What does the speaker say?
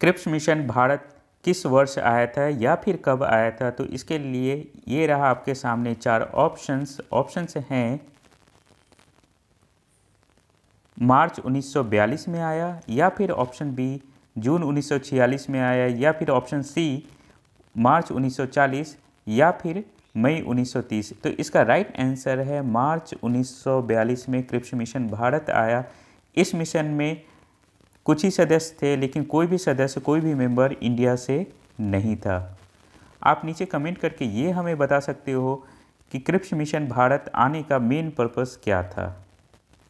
Cripps mission Bharat किस वर्ष आया था या फिर कब आया था तो इसके लिए ये रहा आपके सामने चार ऑप्शंस ऑप्शंस हैं मार्च 1942 में आया या फिर ऑप्शन बी जून 1946 में आया या फिर ऑप्शन सी मार्च 1940 या फिर मई 1930 तो इसका राइट आंसर है मार्च 1942 में क्रिप्स मिशन भारत आया इस मिशन में कुछ ही सदस्य थे लेकिन कोई भी सदस्य कोई भी मेंबर इंडिया से नहीं था आप नीचे कमेंट करके ये हमें बता सकते हो कि क्रिप्स मिशन भारत आने का मेन पर्पस क्या था